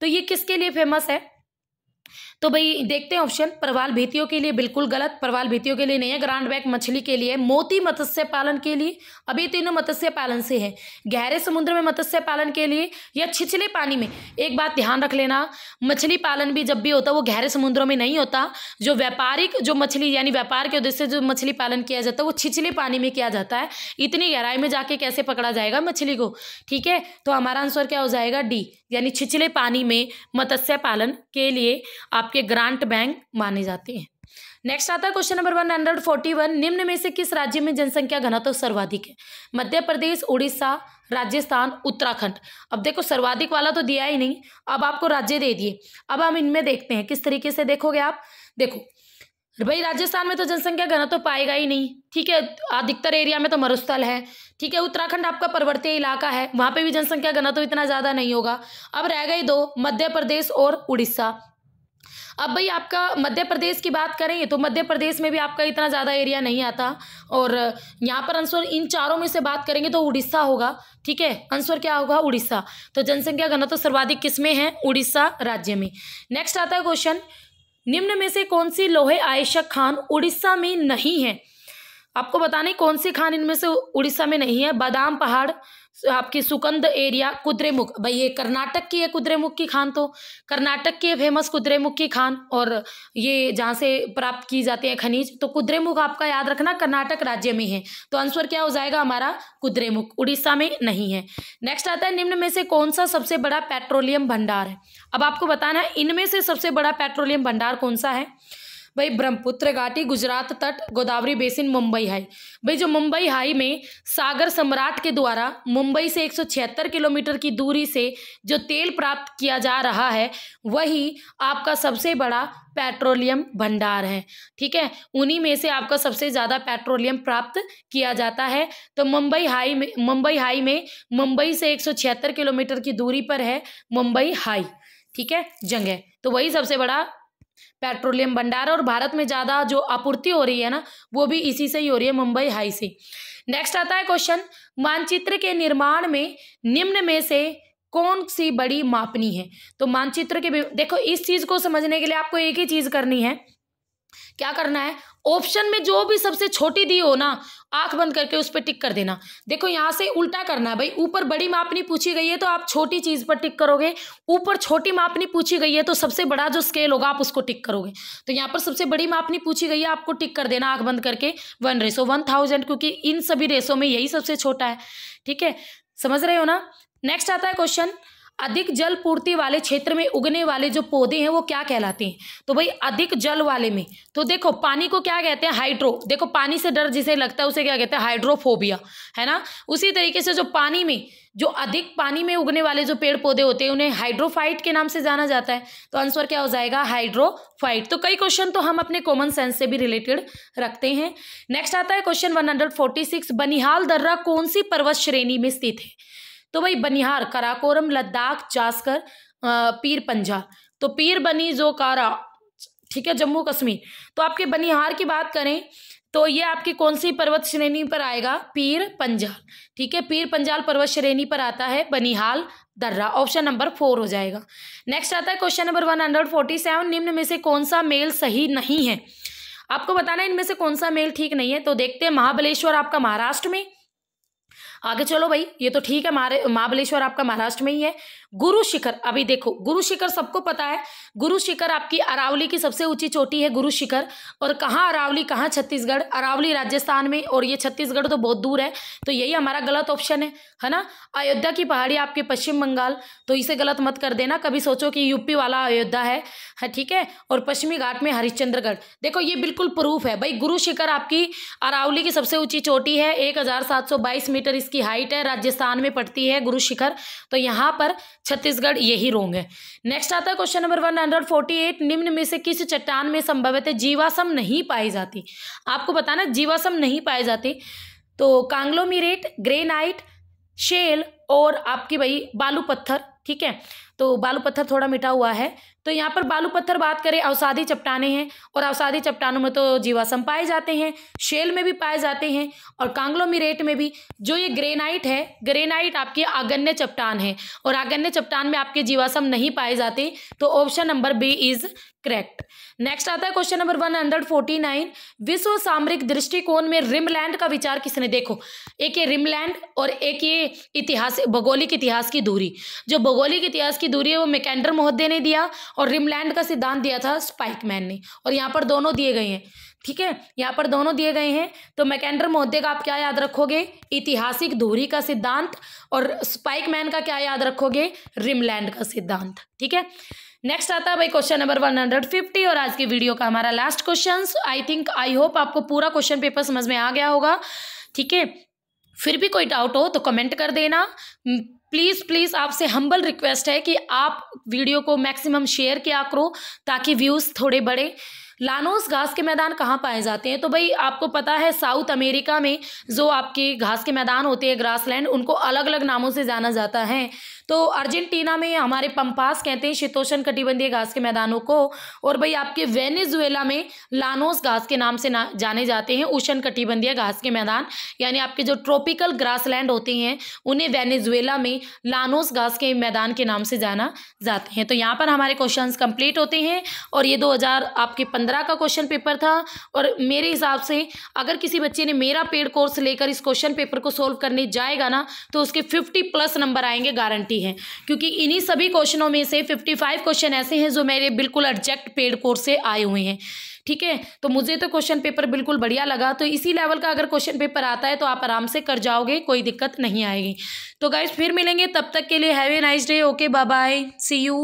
तो ये किसके लिए फेमस है तो भाई देखते हैं ऑप्शन परवाल भीतियों के लिए बिल्कुल गलत परवाल भीतियों के लिए नहीं है ग्रांड बैक मछली के लिए मोती मत्स्य पालन के लिए अभी तीनों मत्स्य पालन से है गहरे समुद्र में मत्स्य पालन के लिए या छिछले पानी में एक बात ध्यान रख लेना मछली पालन भी जब भी होता वो गहरे समुद्रों में नहीं होता जो व्यापारिक जो मछली यानी व्यापार के उद्देश्य से जो मछली पालन किया जाता है वो छिछले पानी में किया जाता है इतनी गहराई में जाके कैसे पकड़ा जाएगा मछली को ठीक है तो हमारा आंसर क्या हो जाएगा डी यानी छिछले पानी में मत्स्य पालन के लिए आप आपके ग्रांट बैंक माने जाते हैं नेक्स्ट आता है question number one hundred forty one निम्न में से किस राज्य में जनसंख्या घनत्व सर्वाधिक है मध्य प्रदेश उड़ीसा राजस्थान उत्तराखंड अब देखो सर्वाधिक वाला तो दिया ही नहीं अब आपको राज्य दे दिए अब हम इनमें देखते हैं किस तरीके से देखोगे आप देखो भाई राजस्थान में तो जनसंख्या घनत्व तो पाएगा ही नहीं ठीक है अधिकतर एरिया में तो मरुस्थल है ठीक है उत्तराखंड आपका पर्वतीय इलाका है वहाँ पे भी जनसंख्या घनत्व तो इतना ज़्यादा नहीं होगा अब रह गए दो मध्य प्रदेश और उड़ीसा अब भाई आपका मध्य प्रदेश की बात करें तो मध्य प्रदेश में भी आपका इतना ज़्यादा एरिया नहीं आता और यहाँ पर आंसर इन चारों में से बात करेंगे तो उड़ीसा होगा ठीक है आंसर क्या होगा उड़ीसा तो जनसंख्या घनत्व तो सर्वाधिक किसमें है उड़ीसा राज्य में नेक्स्ट आता है क्वेश्चन निम्न में से कौन सी लोहे आयशक खान उड़ीसा में नहीं है आपको बताने कौन सी खान इनमें से उड़ीसा में नहीं है बादाम पहाड़ आपकी सुकंद एरिया कुद्रेमुख भाई ये कर्नाटक की है कुद्रेमुख की खान तो कर्नाटक की है फेमस कुद्रेमुख की खान और ये जहाँ से प्राप्त की जाती है खनिज तो कुद्रेमुख आपका याद रखना कर्नाटक राज्य में है तो आंसर क्या हो जाएगा हमारा कुद्रेमुख उड़ीसा में नहीं है नेक्स्ट आता है निम्न में से कौन सा सबसे बड़ा पेट्रोलियम भंडार है अब आपको बताना है इनमें से सबसे बड़ा पेट्रोलियम भंडार कौन सा है भाई ब्रह्मपुत्र घाटी गुजरात तट गोदावरी बेसिन मुंबई हाई भाई जो मुंबई हाई में सागर सम्राट के द्वारा मुंबई से एक किलोमीटर की दूरी से जो तेल प्राप्त किया जा रहा है वही आपका सबसे बड़ा पेट्रोलियम भंडार है ठीक है उन्हीं में से आपका सबसे ज़्यादा पेट्रोलियम प्राप्त किया जाता है तो मुंबई हाई में मुंबई हाई में मुंबई से एक किलोमीटर की दूरी पर है मुंबई हाई ठीक है जगह तो वही सबसे बड़ा पेट्रोलियम भंडार और भारत में ज़्यादा जो आपूर्ति हो रही है ना वो भी इसी से ही हो रही है मुंबई हाई से नेक्स्ट आता है क्वेश्चन मानचित्र के निर्माण में निम्न में से कौन सी बड़ी मापनी है तो मानचित्र के देखो इस चीज़ को समझने के लिए आपको एक ही चीज़ करनी है क्या करना है ऑप्शन में जो भी सबसे छोटी दी हो ना आंख बंद करके उस पर टिक कर देना देखो यहाँ से उल्टा करना है भाई ऊपर बड़ी मापनी पूछी गई है तो आप छोटी चीज़ पर टिक करोगे ऊपर छोटी मापनी पूछी गई है तो सबसे बड़ा जो स्केल होगा आप उसको टिक करोगे तो यहाँ पर सबसे बड़ी मापनी पूछी गई है आपको टिक कर देना आंख बंद करके वन रेसो वन थाउजेंड क्योंकि इन सभी रेसो में यही सबसे छोटा है ठीक है समझ रहे हो ना नेक्स्ट आता है क्वेश्चन अधिक जल पूर्ति वाले क्षेत्र में उगने वाले जो पौधे हैं वो क्या कहलाते हैं तो भाई अधिक जल वाले में तो देखो पानी को क्या कहते हैं हाइड्रो देखो पानी से डर जिसे लगता है उसे क्या कहते हैं हाइड्रोफोबिया है ना उसी तरीके से जो पानी में जो अधिक पानी में उगने वाले जो पेड़ पौधे होते हैं उन्हें हाइड्रोफाइट के नाम से जाना जाता है तो आंसर क्या हो जाएगा हाइड्रोफाइट तो कई क्वेश्चन तो हम अपने कॉमन सेंस से भी रिलेटेड रखते हैं नेक्स्ट आता है क्वेश्चन सिक्स बनिहाल दर्रा कौन सी पर्वत श्रेणी में स्थित है तो भाई बनिहार कराकोरम लद्दाख जास्कर पीर पंजा तो पीर बनी जो कारा ठीक है जम्मू कश्मीर तो आपके बनिहार की बात करें तो ये आपकी कौन सी पर्वत श्रेणी पर आएगा पीर पंजाल ठीक है पीर पंजाल पर्वत श्रेणी पर आता है बनिहाल दर्रा ऑप्शन नंबर फोर हो जाएगा नेक्स्ट आता है question number one hundred forty seven निम्न में से कौन सा मेल सही नहीं है आपको बताना है इनमें से कौन सा मेल ठीक नहीं है तो देखते हैं महाबलेश्वर आपका महाराष्ट्र में आगे चलो भाई ये तो ठीक है महाबलेश्वर आपका महाराष्ट्र में ही है गुरु शिखर अभी देखो गुरु शिखर सबको पता है गुरु शिखर आपकी अरावली की सबसे ऊंची चोटी है गुरु शिखर और कहाँ अरावली कहाँ छत्तीसगढ़ अरावली राजस्थान में और ये छत्तीसगढ़ तो बहुत दूर है तो यही हमारा गलत ऑप्शन है है ना अयोध्या की पहाड़ी आपके पश्चिम बंगाल तो इसे गलत मत कर देना कभी सोचो कि यूपी वाला अयोध्या है ठीक है और पश्चिमी घाट में हरिश्चंद्रगढ़ देखो ये बिल्कुल प्रूफ है भाई गुरु शिखर आपकी अरावली की सबसे ऊंची चोटी है एक मीटर इसकी हाइट है राजस्थान में पड़ती है गुरु शिखर तो यहाँ पर छत्तीसगढ़ यही रोंग है नेक्स्ट आता है question number one hundred forty eight निम्न में से किस चट्टान में संभवत है जीवासम नहीं पाई जाती आपको बताना जीवासम नहीं पाई जाती तो कांग्लोमीरेट ग्रेनाइट शेल और आपकी भाई बालू पत्थर ठीक है तो बालू पत्थर थोड़ा मिटा हुआ है तो यहाँ पर बालू पत्थर बात करें अवसादी चट्टाने हैं और अवसादी चट्टानों में तो जीवाश्म पाए जाते हैं शेल में भी पाए जाते हैं और कांग्लोमिरेट में भी जो ये ग्रेनाइट है ग्रेनाइट आपकी आगन्य चट्टान है और आगन्य चट्टान में आपके जीवाश्म नहीं पाए जाते तो option number B is correct next आता है question number one hundred forty nine विश्व सामरिक दृष्टिकोण में रिमलैंड का विचार किसने देखो एक ये रिमलैंड और एक ये इतिहास भौगोलिक इतिहास की दूरी जो भौगोलिक इतिहास की की दूरी है वो मैकेंडर महोदय ने दिया और रिमलैंड का सिद्धांत दिया था स्पाइकमैन ने और यहाँ पर दोनों दिए गए हैं ठीक है यहाँ पर दोनों दिए गए हैं तो मैकेंडर महोदय का आप क्या याद रखोगे ऐतिहासिक दूरी का सिद्धांत और स्पाइकमैन का क्या याद रखोगे रिमलैंड का सिद्धांत ठीक है नेक्स्ट आता है भाई question number one hundred fifty और आज की वीडियो का हमारा last question I think I hope आपको पूरा क्वेश्चन पेपर समझ में आ गया होगा ठीक है फिर भी कोई डाउट हो तो कमेंट कर देना प्लीज़ प्लीज़ आपसे हम्बल रिक्वेस्ट है कि आप वीडियो को मैक्सिमम शेयर किया करो ताकि व्यूज़ थोड़े बढ़े लानोस घास के मैदान कहाँ पाए जाते हैं तो भाई आपको पता है साउथ अमेरिका में जो आपके घास के मैदान होते हैं ग्रासलैंड उनको अलग अलग नामों से जाना जाता है तो अर्जेंटीना में हमारे पंपास कहते हैं शीतोषण कटिबंधीय घास के मैदानों को और भाई आपके वेनेजुएला में लानोस घास के नाम से ना जाने जाते हैं उष्ण कटिबंधीय घास के मैदान यानी आपके जो ट्रॉपिकल लैंड होते हैं उन्हें वेनेजुएला में लानोस घास के मैदान के नाम से जाना जाते हैं तो यहाँ पर हमारे क्वेश्चन कंप्लीट होते हैं और ये दो आपके पंद्रह का क्वेश्चन पेपर था और मेरे हिसाब से अगर किसी बच्चे ने मेरा पेड कोर्स लेकर इस क्वेश्चन पेपर को सोल्व करने जाएगा ना तो उसके फिफ्टी प्लस नंबर आएंगे गारंटी सकती है क्योंकि इन्हीं सभी क्वेश्चनों में से फिफ्टी फाइव क्वेश्चन ऐसे हैं जो मेरे बिल्कुल अर्जेक्ट पेड कोर्स से आए हुए हैं ठीक है तो मुझे तो क्वेश्चन पेपर बिल्कुल बढ़िया लगा तो इसी लेवल का अगर क्वेश्चन पेपर आता है तो आप आराम से कर जाओगे कोई दिक्कत नहीं आएगी तो गाइज फिर मिलेंगे तब तक के लिए have a nice day okay bye bye see you